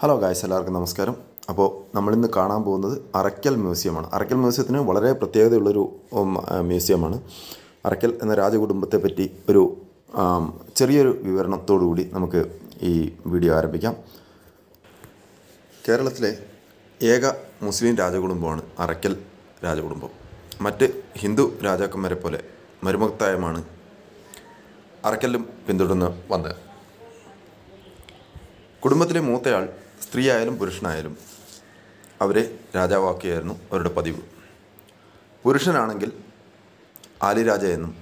hello guys എല്ലാവർക്കും നമസ്കാരം അപ്പോൾ നമ്മളിന്ന് കാണാൻ പോകുന്നത് അറയ്ക്കൽ മ്യൂസിയമാണ് അറയ്ക്കൽ മ്യൂസിയത്തിന് വളരെ പ്രത്യേകതയുള്ളൊരു മ്യൂസിയമാണ് അറയ്ക്കൽ എന്ന രാജകുടുംബത്തെ പറ്റി ഒരു ചെറിയൊരു വിവരണത്തോടുകൂടി നമുക്ക് ഈ വീഡിയോ ആരംഭിക്കാം കേരളത്തിലെ ഏക മുസ്ലിം രാജകുടുംബമാണ് അറയ്ക്കൽ രാജകുടുംബം മറ്റ് ഹിന്ദു രാജാക്കന്മാരെ പോലെ മരുമക്തായമാണ് അറയ്ക്കലും പിന്തുടർന്ന് വന്നത് കുടുംബത്തിലെ മൂത്തയാൾ സ്ത്രീ ആയാലും പുരുഷനായാലും അവരെ രാജാവാക്കിയായിരുന്നു അവരുടെ പതിവ് പുരുഷനാണെങ്കിൽ ആലിരാജ എന്നും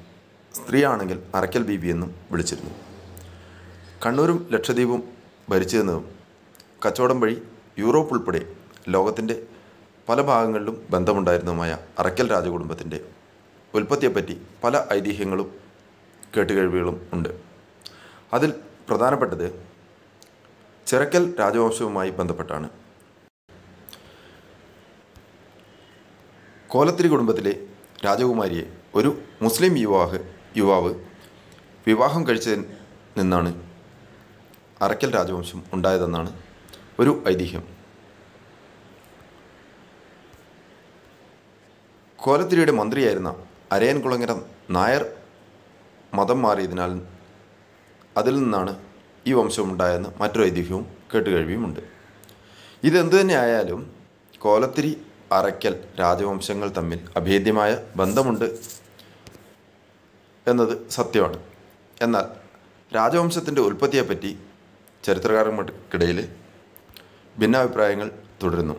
സ്ത്രീ ആണെങ്കിൽ അറക്കൽ ബീബി എന്നും വിളിച്ചിരുന്നു കണ്ണൂരും ലക്ഷദ്വീപും ഭരിച്ചിരുന്നതും കച്ചവടം വഴി യൂറോപ്പ് ഉൾപ്പെടെ ലോകത്തിൻ്റെ പല ഭാഗങ്ങളിലും ബന്ധമുണ്ടായിരുന്നതുമായ അറയ്ക്കൽ രാജകുടുംബത്തിൻ്റെ ഉൽപ്പത്തിയെപ്പറ്റി പല ഐതിഹ്യങ്ങളും കേട്ടുകേഴ്വികളും ഉണ്ട് അതിൽ പ്രധാനപ്പെട്ടത് ചിറക്കൽ രാജവംശവുമായി ബന്ധപ്പെട്ടാണ് കോലത്തിരി കുടുംബത്തിലെ രാജകുമാരിയെ ഒരു മുസ്ലിം യുവാവ് യുവാവ് വിവാഹം കഴിച്ചതിൽ നിന്നാണ് അറക്കൽ രാജവംശം ഉണ്ടായതെന്നാണ് ഒരു ഐതിഹ്യം കോലത്തിരിയുടെ മന്ത്രിയായിരുന്ന അരയൻകുളങ്ങര നായർ മതം മാറിയതിനാൽ അതിൽ നിന്നാണ് ഈ വംശമുണ്ടായെന്ന് മറ്റൊരു ഐതിഹ്യവും കേട്ടുകഴിവിയുമുണ്ട് ഇതെന്തു തന്നെയായാലും കോലത്തിരി അറയ്ക്കൽ രാജവംശങ്ങൾ തമ്മിൽ അഭേദ്യമായ ബന്ധമുണ്ട് എന്നത് സത്യമാണ് എന്നാൽ രാജവംശത്തിൻ്റെ ഉൽപ്പത്തിയെപ്പറ്റി ചരിത്രകാരന്മാർക്കിടയിൽ ഭിന്നാഭിപ്രായങ്ങൾ തുടരുന്നു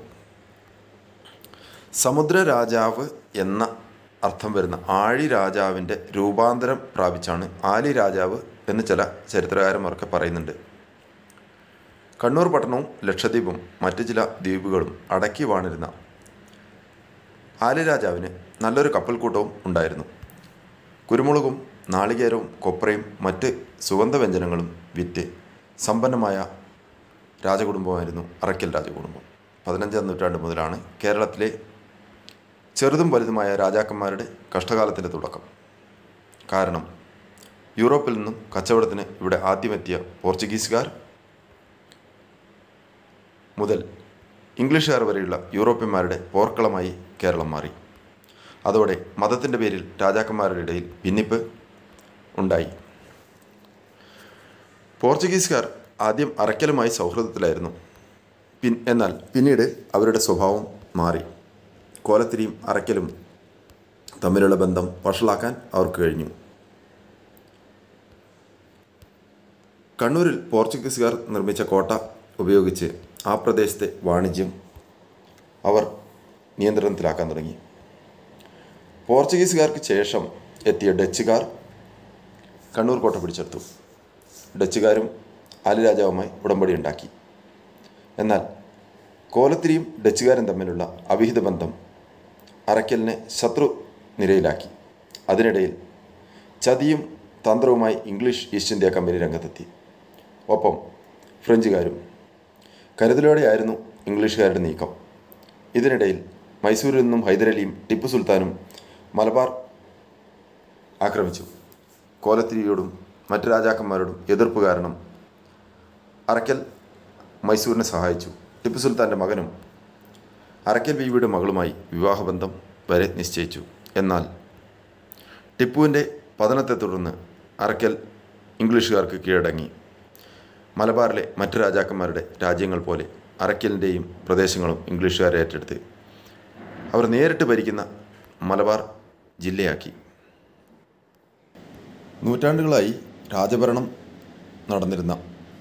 സമുദ്ര രാജാവ് എന്ന അർത്ഥം വരുന്ന ആഴി രാജാവിൻ്റെ രൂപാന്തരം പ്രാപിച്ചാണ് ആലി രാജാവ് എന്ന് ചില ചരിത്രകാരന്മാരൊക്കെ പറയുന്നുണ്ട് കണ്ണൂർ പട്ടണവും ലക്ഷദ്വീപും മറ്റ് ചില ദ്വീപുകളും അടക്കി വാണിരുന്ന ആലിരാജാവിന് നല്ലൊരു കപ്പൽക്കൂട്ടവും ഉണ്ടായിരുന്നു കുരുമുളകും നാളികേരവും കൊപ്രയും മറ്റ് സുഗന്ധവ്യഞ്ജനങ്ങളും വിറ്റ് സമ്പന്നമായ രാജകുടുംബമായിരുന്നു അറക്കൽ രാജകുടുംബം പതിനഞ്ചാം നൂറ്റാണ്ട് മുതലാണ് കേരളത്തിലെ ചെറുതും വലുതുമായ രാജാക്കന്മാരുടെ കഷ്ടകാലത്തിൻ്റെ തുടക്കം കാരണം യൂറോപ്പിൽ നിന്നും കച്ചവടത്തിന് ഇവിടെ ആദ്യമെത്തിയ പോർച്ചുഗീസുകാർ മുതൽ ഇംഗ്ലീഷുകാർ വരെയുള്ള യൂറോപ്യന്മാരുടെ പോർക്കളമായി കേരളം മാറി അതോടെ മതത്തിൻ്റെ പേരിൽ രാജാക്കന്മാരുടെ ഇടയിൽ ഭിന്നിപ്പ് ഉണ്ടായി പോർച്ചുഗീസുകാർ ആദ്യം അറയ്ക്കലുമായി സൗഹൃദത്തിലായിരുന്നു പിൻ എന്നാൽ പിന്നീട് അവരുടെ സ്വഭാവം മാറി കോലത്തിരിയും അറയ്ക്കലും തമ്മിലുള്ള ബന്ധം വഷളാക്കാൻ അവർക്ക് കഴിഞ്ഞു കണ്ണൂരിൽ പോർച്ചുഗീസുകാർ നിർമ്മിച്ച കോട്ട ഉപയോഗിച്ച് ആ പ്രദേശത്തെ വാണിജ്യം അവർ നിയന്ത്രണത്തിലാക്കാൻ തുടങ്ങി പോർച്ചുഗീസുകാർക്ക് ശേഷം എത്തിയ ഡച്ചുകാർ കണ്ണൂർ കോട്ട പിടിച്ചെടുത്തു ഡച്ചുകാരും രാജാവുമായി ഉടമ്പടി ഉണ്ടാക്കി എന്നാൽ കോലത്തിരിയും ഡച്ചുകാരും തമ്മിലുള്ള അവിഹിത ബന്ധം അറയ്ക്കലിനെ ശത്രു നിരയിലാക്കി അതിനിടയിൽ ചതിയും തന്ത്രവുമായി ഇംഗ്ലീഷ് ഈസ്റ്റ് ഇന്ത്യ കമ്പനി രംഗത്തെത്തി ഒപ്പം ഫ്രഞ്ചുകാരും കരുതലോടെയായിരുന്നു ഇംഗ്ലീഷുകാരുടെ നീക്കം ഇതിനിടയിൽ മൈസൂരിൽ നിന്നും ഹൈദരലിയും ടിപ്പു സുൽത്താനും മലബാർ ആക്രമിച്ചു കോലത്തിരിയോടും മറ്റു രാജാക്കന്മാരോടും എതിർപ്പ് കാരണം അറക്കൽ മൈസൂരിനെ സഹായിച്ചു ടിപ്പു സുൽത്താൻ്റെ മകനും അറക്കൽ ബീവിയുടെ മകളുമായി വിവാഹബന്ധം വരെ നിശ്ചയിച്ചു എന്നാൽ ടിപ്പുവിൻ്റെ പതനത്തെ തുടർന്ന് അറക്കൽ ഇംഗ്ലീഷുകാർക്ക് കീഴടങ്ങി മലബാറിലെ മറ്റു രാജാക്കന്മാരുടെ രാജ്യങ്ങൾ പോലെ അറക്കലിൻ്റെയും പ്രദേശങ്ങളും ഇംഗ്ലീഷുകാരെ ഏറ്റെടുത്ത് അവർ നേരിട്ട് ഭരിക്കുന്ന മലബാർ ജില്ലയാക്കി നൂറ്റാണ്ടുകളായി രാജഭരണം നടന്നിരുന്ന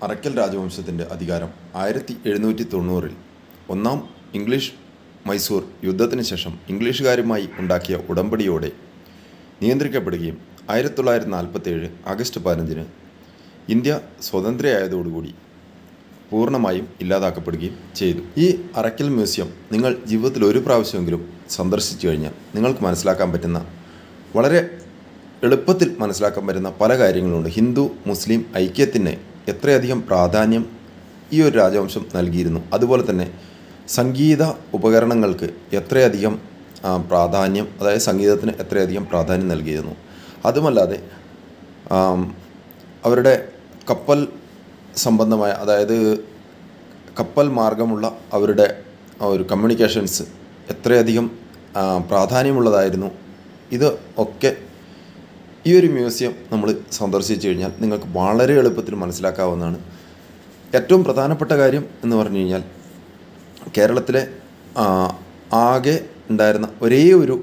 അറക്കൽ രാജവംശത്തിൻ്റെ അധികാരം ആയിരത്തി എഴുന്നൂറ്റി തൊണ്ണൂറിൽ ഒന്നാം ഇംഗ്ലീഷ് മൈസൂർ യുദ്ധത്തിന് ശേഷം ഇംഗ്ലീഷുകാരുമായി ഉണ്ടാക്കിയ ഉടമ്പടിയോടെ നിയന്ത്രിക്കപ്പെടുകയും ആയിരത്തി തൊള്ളായിരത്തി നാൽപ്പത്തേഴ് ആഗസ്റ്റ് പതിനഞ്ചിന് ഇന്ത്യ സ്വതന്ത്രയായതോടുകൂടി പൂർണ്ണമായും ഇല്ലാതാക്കപ്പെടുകയും ചെയ്തു ഈ അറക്കൽ മ്യൂസിയം നിങ്ങൾ ജീവിതത്തിൽ ഒരു പ്രാവശ്യമെങ്കിലും സന്ദർശിച്ചു കഴിഞ്ഞാൽ നിങ്ങൾക്ക് മനസ്സിലാക്കാൻ പറ്റുന്ന വളരെ എളുപ്പത്തിൽ മനസ്സിലാക്കാൻ പറ്റുന്ന പല കാര്യങ്ങളുണ്ട് ഹിന്ദു മുസ്ലിം ഐക്യത്തിന് എത്രയധികം പ്രാധാന്യം ഈ ഒരു രാജവംശം നൽകിയിരുന്നു അതുപോലെ തന്നെ സംഗീത ഉപകരണങ്ങൾക്ക് എത്രയധികം പ്രാധാന്യം അതായത് സംഗീതത്തിന് എത്രയധികം പ്രാധാന്യം നൽകിയിരുന്നു അതുമല്ലാതെ അവരുടെ കപ്പൽ സംബന്ധമായ അതായത് കപ്പൽ മാർഗ്ഗമുള്ള അവരുടെ ആ ഒരു കമ്മ്യൂണിക്കേഷൻസ് എത്രയധികം പ്രാധാന്യമുള്ളതായിരുന്നു ഇത് ഒക്കെ ഈ ഒരു മ്യൂസിയം നമ്മൾ സന്ദർശിച്ചു കഴിഞ്ഞാൽ നിങ്ങൾക്ക് വളരെ എളുപ്പത്തിൽ മനസ്സിലാക്കാവുന്നതാണ് ഏറ്റവും പ്രധാനപ്പെട്ട കാര്യം എന്ന് പറഞ്ഞു കഴിഞ്ഞാൽ കേരളത്തിലെ ആകെ ഉണ്ടായിരുന്ന ഒരേ ഒരു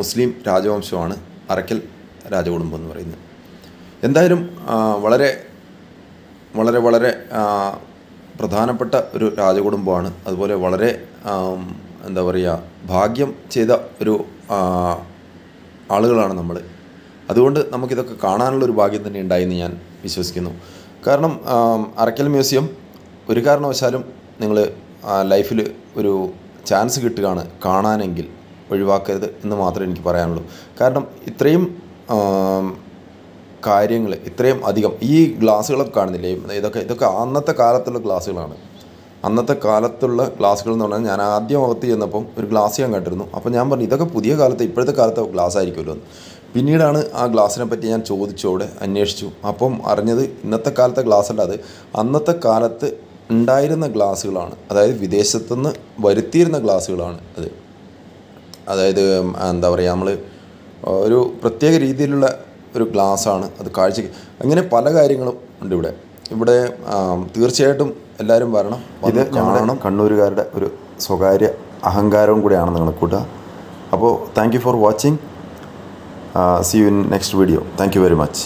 മുസ്ലിം രാജവംശമാണ് അറക്കൽ രാജകുടുംബം എന്ന് പറയുന്നത് എന്തായാലും വളരെ വളരെ വളരെ പ്രധാനപ്പെട്ട ഒരു രാജകുടുംബമാണ് അതുപോലെ വളരെ എന്താ പറയുക ഭാഗ്യം ചെയ്ത ഒരു ആളുകളാണ് നമ്മൾ അതുകൊണ്ട് നമുക്കിതൊക്കെ ഒരു ഭാഗ്യം തന്നെ ഉണ്ടായെന്ന് ഞാൻ വിശ്വസിക്കുന്നു കാരണം അറക്കൽ മ്യൂസിയം ഒരു കാരണവശാലും നിങ്ങൾ ലൈഫിൽ ഒരു ചാൻസ് കിട്ടുകയാണ് കാണാനെങ്കിൽ ഒഴിവാക്കരുത് എന്ന് മാത്രമേ എനിക്ക് പറയാനുള്ളൂ കാരണം ഇത്രയും കാര്യങ്ങൾ ഇത്രയും അധികം ഈ ഗ്ലാസ്സുകളൊക്കെ കാണുന്നില്ലേ ഇതൊക്കെ ഇതൊക്കെ അന്നത്തെ കാലത്തുള്ള ഗ്ലാസ്സുകളാണ് അന്നത്തെ കാലത്തുള്ള ഗ്ലാസ്സുകൾ എന്ന് പറഞ്ഞാൽ ഞാൻ ആദ്യം അകത്ത് ചെന്നപ്പം ഒരു ഗ്ലാസ് ഞാൻ കണ്ടിരുന്നു അപ്പോൾ ഞാൻ പറഞ്ഞു ഇതൊക്കെ പുതിയ കാലത്ത് ഇപ്പോഴത്തെ കാലത്തെ ഗ്ലാസ് ആയിരിക്കുമല്ലോ എന്ന് പിന്നീടാണ് ആ ഗ്ലാസ്സിനെ പറ്റി ഞാൻ ചോദിച്ചോടെ അന്വേഷിച്ചു അപ്പം അറിഞ്ഞത് ഇന്നത്തെ കാലത്തെ ഗ്ലാസ് അല്ല അത് അന്നത്തെ കാലത്ത് ഉണ്ടായിരുന്ന ഗ്ലാസ്സുകളാണ് അതായത് വിദേശത്തുനിന്ന് വരുത്തിയിരുന്ന ഗ്ലാസ്സുകളാണ് അത് അതായത് എന്താ പറയുക നമ്മൾ ഒരു പ്രത്യേക രീതിയിലുള്ള ഒരു ഗ്ലാസ്സാണ് അത് കാഴ്ചയ്ക്ക് അങ്ങനെ പല കാര്യങ്ങളും ഉണ്ട് ഇവിടെ ഇവിടെ തീർച്ചയായിട്ടും എല്ലാവരും വരണം ഇത് കാണണം കണ്ണൂരുകാരുടെ ഒരു സ്വകാര്യ അഹങ്കാരവും കൂടിയാണ് നിങ്ങൾ കൂട്ടുക അപ്പോൾ thank you for watching see you in next video thank you very much